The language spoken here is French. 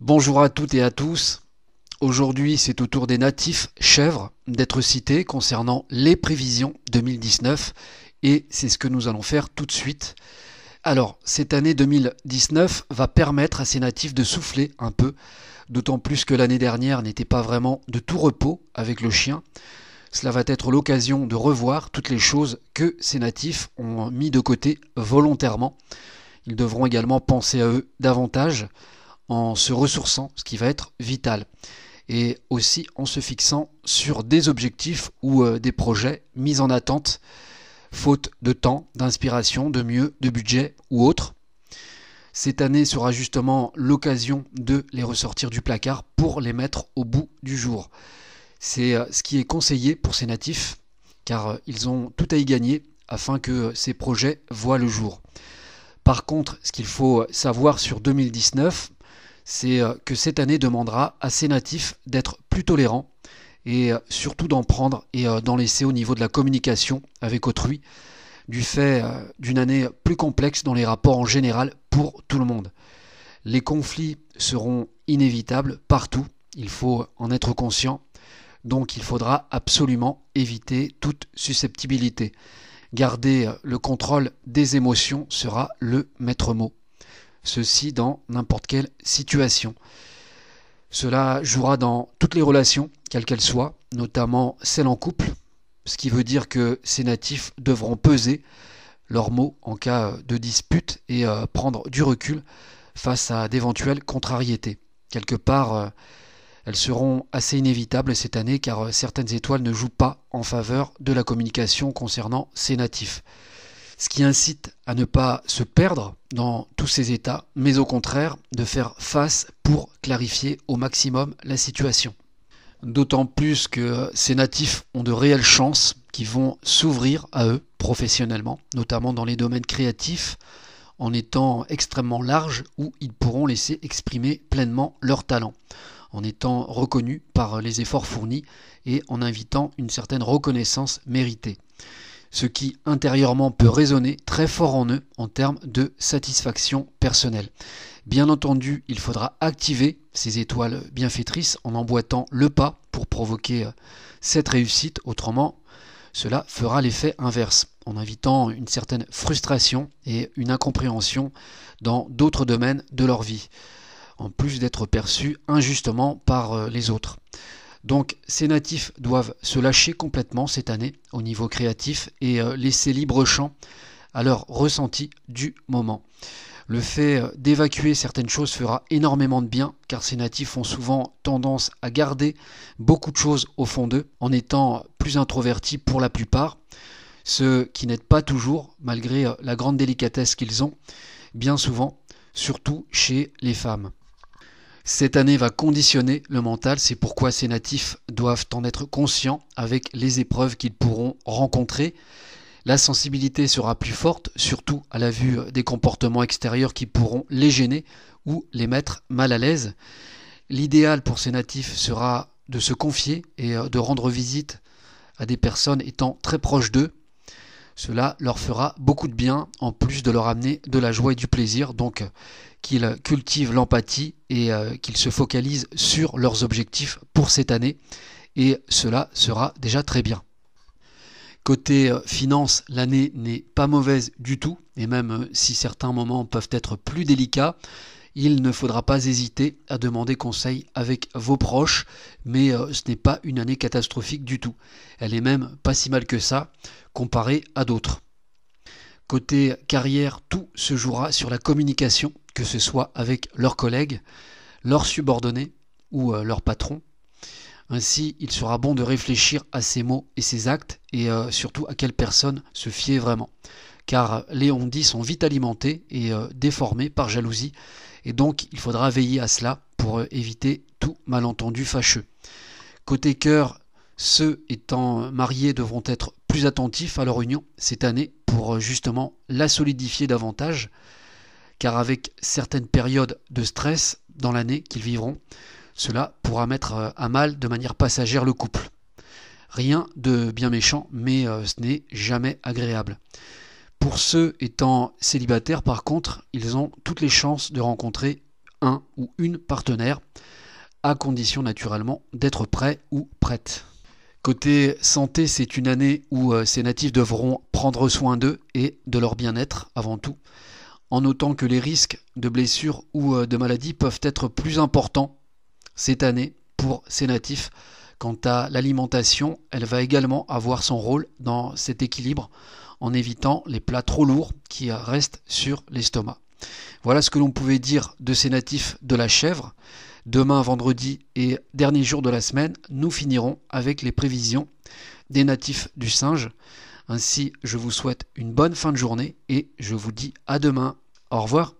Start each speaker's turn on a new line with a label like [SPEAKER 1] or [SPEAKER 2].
[SPEAKER 1] Bonjour à toutes et à tous. Aujourd'hui, c'est au tour des natifs chèvres d'être cités concernant les prévisions 2019 et c'est ce que nous allons faire tout de suite. Alors, cette année 2019 va permettre à ces natifs de souffler un peu, d'autant plus que l'année dernière n'était pas vraiment de tout repos avec le chien. Cela va être l'occasion de revoir toutes les choses que ces natifs ont mis de côté volontairement. Ils devront également penser à eux davantage en se ressourçant, ce qui va être vital, et aussi en se fixant sur des objectifs ou euh, des projets mis en attente faute de temps, d'inspiration, de mieux, de budget ou autre. Cette année sera justement l'occasion de les ressortir du placard pour les mettre au bout du jour. C'est euh, ce qui est conseillé pour ces natifs, car euh, ils ont tout à y gagner afin que euh, ces projets voient le jour. Par contre, ce qu'il faut savoir sur 2019, c'est que cette année demandera à ces natifs d'être plus tolérants et euh, surtout d'en prendre et euh, d'en laisser au niveau de la communication avec autrui, du fait euh, d'une année plus complexe dans les rapports en général pour tout le monde. Les conflits seront inévitables partout, il faut en être conscient, donc il faudra absolument éviter toute susceptibilité. Garder le contrôle des émotions sera le maître mot. Ceci dans n'importe quelle situation. Cela jouera dans toutes les relations, quelles qu'elles soient, notamment celles en couple, ce qui veut dire que ces natifs devront peser leurs mots en cas de dispute et euh, prendre du recul face à d'éventuelles contrariétés. Quelque part, euh, elles seront assez inévitables cette année car euh, certaines étoiles ne jouent pas en faveur de la communication concernant ces natifs ce qui incite à ne pas se perdre dans tous ces états, mais au contraire de faire face pour clarifier au maximum la situation. D'autant plus que ces natifs ont de réelles chances qui vont s'ouvrir à eux professionnellement, notamment dans les domaines créatifs, en étant extrêmement larges où ils pourront laisser exprimer pleinement leurs talents, en étant reconnus par les efforts fournis et en invitant une certaine reconnaissance méritée ce qui intérieurement peut résonner très fort en eux en termes de satisfaction personnelle. Bien entendu, il faudra activer ces étoiles bienfaitrices en emboîtant le pas pour provoquer euh, cette réussite, autrement cela fera l'effet inverse, en invitant une certaine frustration et une incompréhension dans d'autres domaines de leur vie, en plus d'être perçus injustement par euh, les autres. Donc ces natifs doivent se lâcher complètement cette année au niveau créatif et euh, laisser libre champ à leur ressenti du moment. Le fait euh, d'évacuer certaines choses fera énormément de bien car ces natifs ont souvent tendance à garder beaucoup de choses au fond d'eux en étant plus introvertis pour la plupart, ce qui n'aide pas toujours malgré euh, la grande délicatesse qu'ils ont bien souvent, surtout chez les femmes. Cette année va conditionner le mental, c'est pourquoi ces natifs doivent en être conscients avec les épreuves qu'ils pourront rencontrer. La sensibilité sera plus forte, surtout à la vue des comportements extérieurs qui pourront les gêner ou les mettre mal à l'aise. L'idéal pour ces natifs sera de se confier et euh, de rendre visite à des personnes étant très proches d'eux cela leur fera beaucoup de bien, en plus de leur amener de la joie et du plaisir. Donc, euh, qu'ils cultivent l'empathie et euh, qu'ils se focalisent sur leurs objectifs pour cette année. Et cela sera déjà très bien. Côté euh, finance, l'année n'est pas mauvaise du tout, et même si certains moments peuvent être plus délicats, il ne faudra pas hésiter à demander conseil avec vos proches, mais euh, ce n'est pas une année catastrophique du tout. Elle est même pas si mal que ça, comparée à d'autres. Côté carrière, tout se jouera sur la communication, que ce soit avec leurs collègues, leurs subordonnés ou euh, leurs patrons. Ainsi, il sera bon de réfléchir à ses mots et ses actes et euh, surtout à quelle personne se fier vraiment car les ondis sont vite alimentés et euh, déformés par jalousie, et donc il faudra veiller à cela pour euh, éviter tout malentendu fâcheux. Côté cœur, ceux étant mariés devront être plus attentifs à leur union cette année pour euh, justement la solidifier davantage, car avec certaines périodes de stress dans l'année qu'ils vivront, cela pourra mettre à mal de manière passagère le couple. Rien de bien méchant, mais ce n'est jamais agréable. Pour ceux étant célibataires, par contre, ils ont toutes les chances de rencontrer un ou une partenaire, à condition naturellement d'être prêt ou prête. Côté santé, c'est une année où euh, ces natifs devront prendre soin d'eux et de leur bien-être avant tout, en notant que les risques de blessures ou euh, de maladies peuvent être plus importants cette année pour ces natifs. Quant à l'alimentation, elle va également avoir son rôle dans cet équilibre en évitant les plats trop lourds qui restent sur l'estomac. Voilà ce que l'on pouvait dire de ces natifs de la chèvre. Demain, vendredi et dernier jour de la semaine, nous finirons avec les prévisions des natifs du singe. Ainsi, je vous souhaite une bonne fin de journée et je vous dis à demain. Au revoir.